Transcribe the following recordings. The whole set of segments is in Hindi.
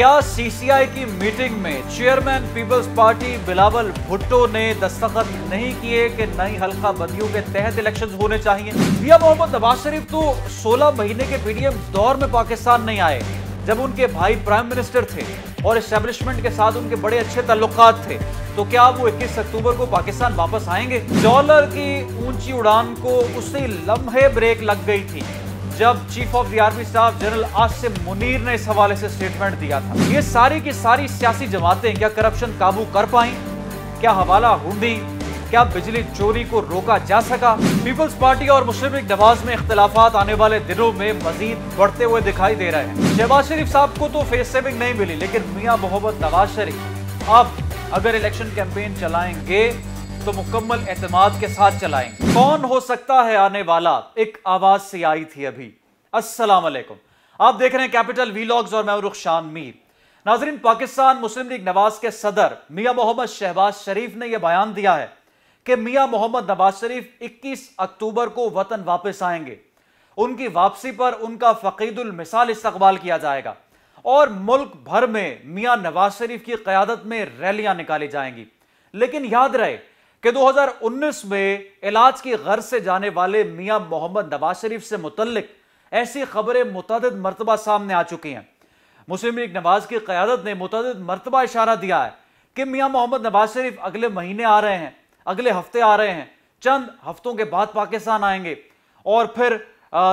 क्या सीसीआई की मीटिंग में चेयरमैन पीपल्स पार्टी बिलावल भुट्टो ने दस्तखत नहीं किए कि नई हल्का बंदियों के तहत इलेक्शंस होने चाहिए मियां मोहम्मद नवाज शरीफ तो 16 महीने के पीडीएम दौर में पाकिस्तान नहीं आए जब उनके भाई प्राइम मिनिस्टर थे और इस्टेब्लिशमेंट के साथ उनके बड़े अच्छे ताल्लुक थे तो क्या वो 21 अक्टूबर को पाकिस्तान वापस आएंगे डॉलर की ऊंची उड़ान को उसी लम्हे ब्रेक लग गई थी जब chief of the army staff general Asim Munir ने इस हवाले से स्टेटमेंट दिया था ये सारी की सारी सियासी जमातें क्या करप्शन काबू कर पाई क्या हवाला हुंडी क्या बिजली चोरी को रोका जा सका पीपल्स पार्टी और मुस्लिम लीग नवाज में इख्तलाफा आने वाले दिनों में मजीद बढ़ते हुए दिखाई दे रहे हैं शहबाज शरीफ साहब को तो फेस सेविंग नहीं मिली लेकिन मियाँ मोहम्मद नवाज शरीफ अब अगर इलेक्शन कैंपेन चलाएंगे तो मुकम्मल एतमाद के साथ चलाएंगे कौन हो सकता है आने वाला एक आवाज से आई थी अभी अस्सलाम वालेकुम आप देख रहे हैं कैपिटल वीलॉग्स और मैं शान मीर नाजरीन पाकिस्तान मुस्लिम लीग नवाज के सदर मियां मोहम्मद शहबाज शरीफ ने यह बयान दिया है कि मियां मोहम्मद नवाज शरीफ 21 अक्टूबर को वतन वापस आएंगे उनकी वापसी पर उनका फ़कीदुल मिसाल इस्तकबाल किया जाएगा और मुल्क भर में मियां नवाज शरीफ की क्यादत में रैलियां निकाली जाएंगी लेकिन याद रहे कि 2019 में इलाज की गर्ज से जाने वाले मियां मोहम्मद नवाज शरीफ से मुतलक ऐसी खबरें मुतद मरतबा सामने आ चुकी हैं मुस्लिम लीग नवाज की क्यादत ने मुतद मरतबा इशारा दिया है कि मियां मोहम्मद नवाज शरीफ अगले महीने आ रहे हैं अगले हफ्ते आ रहे हैं चंद हफ्तों के बाद पाकिस्तान आएंगे और फिर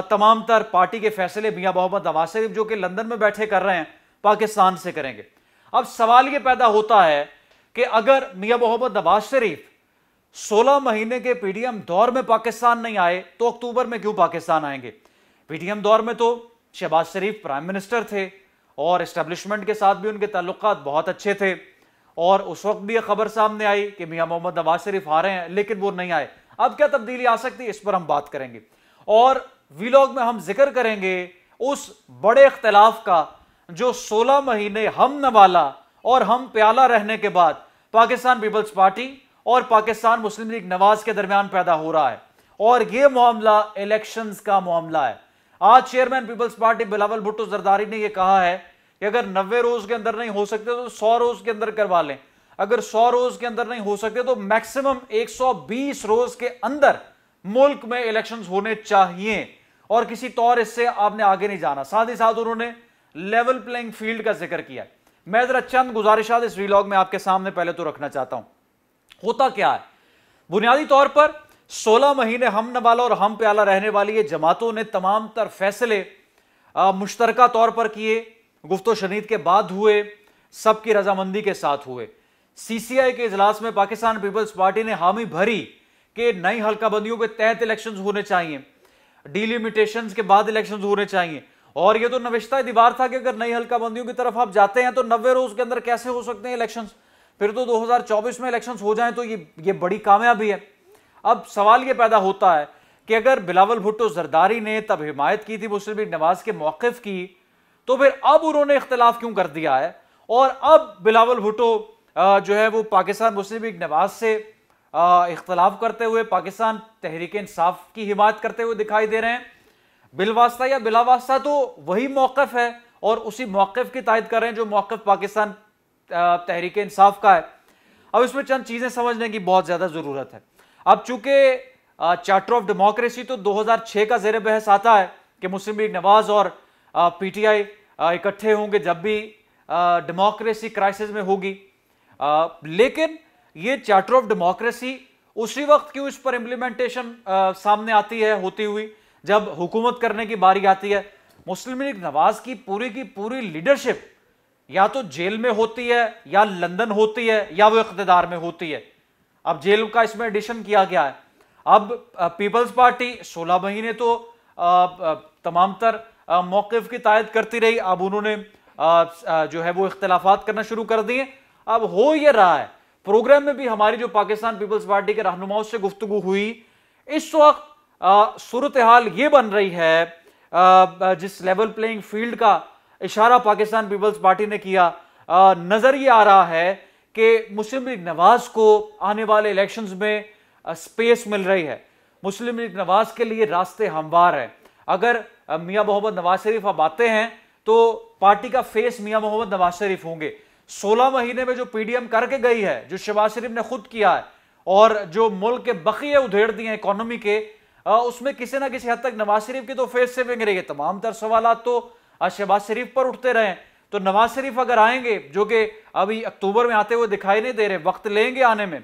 तमाम तर पार्टी के फैसले मियाँ मोहम्मद नवाज शरीफ जो कि लंदन में बैठे कर रहे हैं पाकिस्तान से करेंगे अब सवाल ये पैदा होता है कि अगर मियाँ मोहम्मद नवाज शरीफ 16 महीने के पीडीएम दौर में पाकिस्तान नहीं आए तो अक्टूबर में क्यों पाकिस्तान आएंगे पीडीएम दौर में तो शहबाज शरीफ प्राइम मिनिस्टर थे और इस्टेब्लिशमेंट के साथ भी उनके ताल्लुक बहुत अच्छे थे और उस वक्त भी यह खबर सामने आई कि मियाँ मोहम्मद नवाज शरीफ आ रहे हैं लेकिन वो नहीं आए अब क्या तब्दीली आ सकती है इस पर हम बात करेंगे और वीलॉग में हम जिक्र करेंगे उस बड़े इख्तलाफ का जो 16 महीने हम नवाला और हम प्याला रहने के बाद पाकिस्तान पीपल्स पार्टी और पाकिस्तान मुस्लिम लीग नवाज के दरमियान पैदा हो रहा है और यह मामला इलेक्शन का मामला है आज चेयरमैन पीपल्स पार्टी बिलावल भुट्टो जरदारी ने यह कहा है कि अगर नब्बे रोज के अंदर नहीं हो सकते तो सौ रोज के अंदर करवा लें अगर सौ रोज के अंदर नहीं हो सकते तो मैक्सिमम बीस रोज के अंदर मुल्क में इलेक्शन होने चाहिए और किसी तौर इससे आपने आगे नहीं जाना साथ ही साथ उन्होंने लेवल प्लेइंग फील्ड का जिक्र किया मैं जरा चंद गुजारिशात इस वीलॉग में आपके सामने पहले तो रखना चाहता हूं होता क्या है बुनियादी तौर पर 16 महीने हम नवाला और हम प्याला रहने वाली ये जमातों ने तमाम तर फैसले मुश्तरक तौर पर किए गुफ्त शनीद के बाद हुए सबकी रजामंदी के साथ हुए सीसीआई के इजलास में पाकिस्तान पीपल्स पार्टी ने हामी भरी कि नई हल्काबंदियों के तहत इलेक्शन होने चाहिए डिलिमिटेशन के बाद इलेक्शन होने चाहिए और यह तो नविश्ता दीवार था कि अगर नई हल्काबंदियों की तरफ आप जाते हैं तो नब्बे रोज के अंदर कैसे हो सकते हैं इलेक्शंस फिर तो 2024 में इलेक्शंस हो जाएं तो ये ये बड़ी कामयाबी है अब सवाल ये पैदा होता है कि अगर बिलावल भुट्टो जरदारी ने तब हिमायत की थी मुस्लिम लीग नवाज के मौकफ की तो फिर अब उन्होंने इख्तलाफ क्यों कर दिया है और अब बिलावल भुट्टो जो है वो पाकिस्तान मुस्लिम लीग नवाज से इख्तलाफ करते हुए पाकिस्तान तहरीक इंसाफ की हिमायत करते हुए दिखाई दे रहे हैं बिलवास्ता या बिलावास्ता तो वही मौकफ है और उसी मौकफ की तायद कर रहे हैं जो मौकफ पाकिस्तान तहरीक इंसाफ का है अब इसमें चंद चीज़ें समझने की बहुत ज़्यादा ज़रूरत है अब चूंकि चार्टर ऑफ डेमोक्रेसी तो 2006 का जेर बहस आता है कि मुस्लिम लीग नवाज और पीटीआई इकट्ठे होंगे जब भी डेमोक्रेसी क्राइसिस में होगी लेकिन ये चार्टर ऑफ डेमोक्रेसी उसी वक्त क्यों इस पर इम्प्लीमेंटेशन सामने आती है होती हुई जब हुकूमत करने की बारी आती है मुस्लिम लीग नवाज की पूरी की पूरी लीडरशिप या तो जेल में होती है या लंदन होती है या वो इकतेदार में होती है अब जेल का इसमें एडिशन किया गया है अब पीपल्स पार्टी 16 महीने तो तमाम तर मौकफ की तायद करती रही अब उन्होंने जो है वो इख्तलाफात करना शुरू कर दिए अब हो ये रहा है प्रोग्राम में भी हमारी जो पाकिस्तान पीपल्स पार्टी के रहनुमाओं से गुफ्तु हुई इस वक्त सूरत हाल ये बन रही है जिस लेवल प्लेइंग फील्ड का इशारा पाकिस्तान पीपल्स पार्टी ने किया नज़र ये आ रहा है कि मुस्लिम लीग नवाज को आने वाले इलेक्शंस में स्पेस मिल रही है मुस्लिम लीग नवाज के लिए रास्ते हमवार हैं अगर मियाँ मोहम्मद नवाज शरीफ अब आते हैं तो पार्टी का फेस मियाँ मोहम्मद नवाज शरीफ होंगे 16 महीने में जो पीडीएम करके गई है जो शहबाज शरीफ ने खुद किया है और जो मुल्क के बकिए उधेड़ दिए हैं इकोनॉमी के उसमें किसी ना किसी हद तक नवाज शरीफ की तो फेस सेविंग रही है तमाम तर सवाल तो आज शहबाज शरीफ पर उठते रहे तो नवाज शरीफ अगर आएंगे जो कि अभी अक्टूबर में आते हुए दिखाई नहीं दे रहे वक्त लेंगे आने में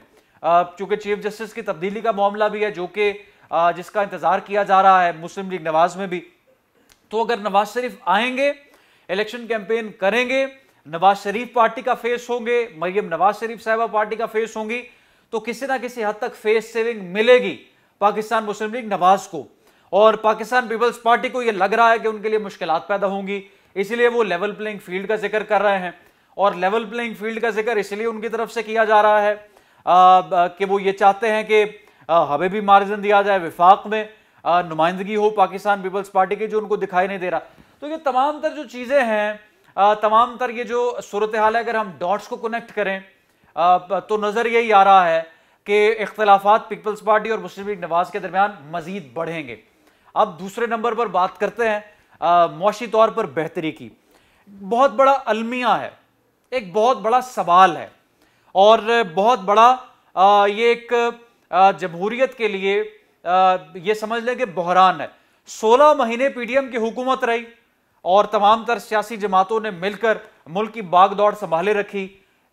चूंकि चीफ जस्टिस की तब्दीली का मामला भी है जो कि जिसका इंतजार किया जा रहा है मुस्लिम लीग नवाज में भी तो अगर नवाज शरीफ आएंगे इलेक्शन कैंपेन करेंगे नवाज शरीफ पार्टी का फेस होंगे मरियम नवाज शरीफ साहबा पार्टी का फेस होंगी तो किसी ना किसी हद तक फेस सेविंग मिलेगी पाकिस्तान मुस्लिम लीग नवाज को और पाकिस्तान पीपल्स पार्टी को यह लग रहा है कि उनके लिए मुश्किल पैदा होंगी इसलिए वो लेवल प्लेइंग फील्ड का जिक्र कर रहे हैं और लेवल प्लेइंग फील्ड का जिक्र इसलिए उनकी तरफ से किया जा रहा है कि वो ये चाहते हैं कि हमें भी मार्जिन दिया जाए विफाक में नुमाइंदगी हो पाकिस्तान पीपल्स पार्टी की जो उनको दिखाई नहीं दे रहा तो ये तमाम तर जो चीज़ें हैं तमाम तर ये जो सूरत हाल है अगर हम डॉट्स को कनेक्ट करें तो नज़र यही आ रहा है कि इख्तलाफात पीपल्स पार्टी और मुस्लिम लीग नवाज के दरमियान मजीद बढ़ेंगे अब दूसरे नंबर पर बात करते हैं मौशी तौर पर बेहतरी की बहुत बड़ा अलमिया है एक बहुत बड़ा सवाल है और बहुत बड़ा आ, ये एक जमहूरियत के लिए आ, ये समझ लें कि बहरान है 16 महीने पीडीएम की हुकूमत रही और तमाम तर सियासी जमातों ने मिलकर मुल्क की बागदौड़ संभाले रखी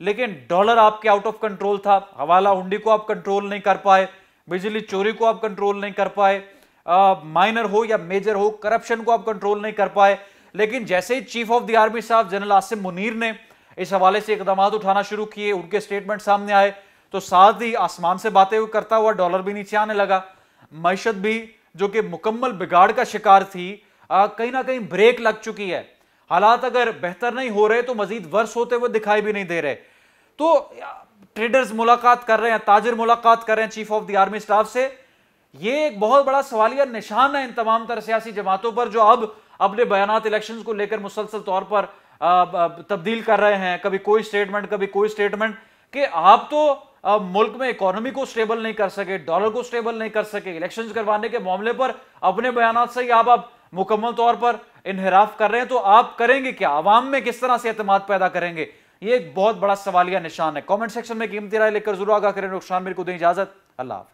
लेकिन डॉलर आपके आउट ऑफ कंट्रोल था हवाला हुंडी को आप कंट्रोल नहीं कर पाए बिजली चोरी को आप कंट्रोल नहीं कर पाए माइनर हो या मेजर हो करप्शन को आप कंट्रोल नहीं कर पाए लेकिन जैसे ही चीफ ऑफ द आर्मी साहब जनरल आसिम मुनीर ने इस हवाले से इकदाम उठाना शुरू किए उनके स्टेटमेंट सामने आए तो साथ ही आसमान से बातें करता हुआ डॉलर भी नीचे आने लगा मीशत भी जो कि मुकम्मल बिगाड़ का शिकार थी कहीं ना कहीं ब्रेक लग चुकी है हालात अगर बेहतर नहीं हो रहे तो मजीद वर्ष होते हुए दिखाई भी नहीं दे रहे तो ट्रेडर्स मुलाकात कर रहे हैं ताजर मुलाकात कर रहे हैं chief of the army staff से ये एक बहुत बड़ा सवालिया निशान है इन तमाम तरह सियासी जमातों पर जो अब अपने बयान इलेक्शन को लेकर मुसलसल तौर पर तब्दील कर रहे हैं कभी कोई स्टेटमेंट कभी कोई स्टेटमेंट कि आप तो अब मुल्क में इकोनॉमी को स्टेबल नहीं कर सके डॉलर को स्टेबल नहीं कर सके इलेक्शन करवाने के मामले पर अपने बयान से ही आप अब मुकम्मल तौर पर इनहराफ कर रहे हैं तो आप करेंगे क्या आवाम में किस तरह से अहतमाद पैदा करेंगे ये एक बहुत बड़ा सवालिया निशान है कमेंट सेक्शन में कीमती राय लेकर जरूर आगा करें नुकसान मेरे को दें इजाजत अल्लाह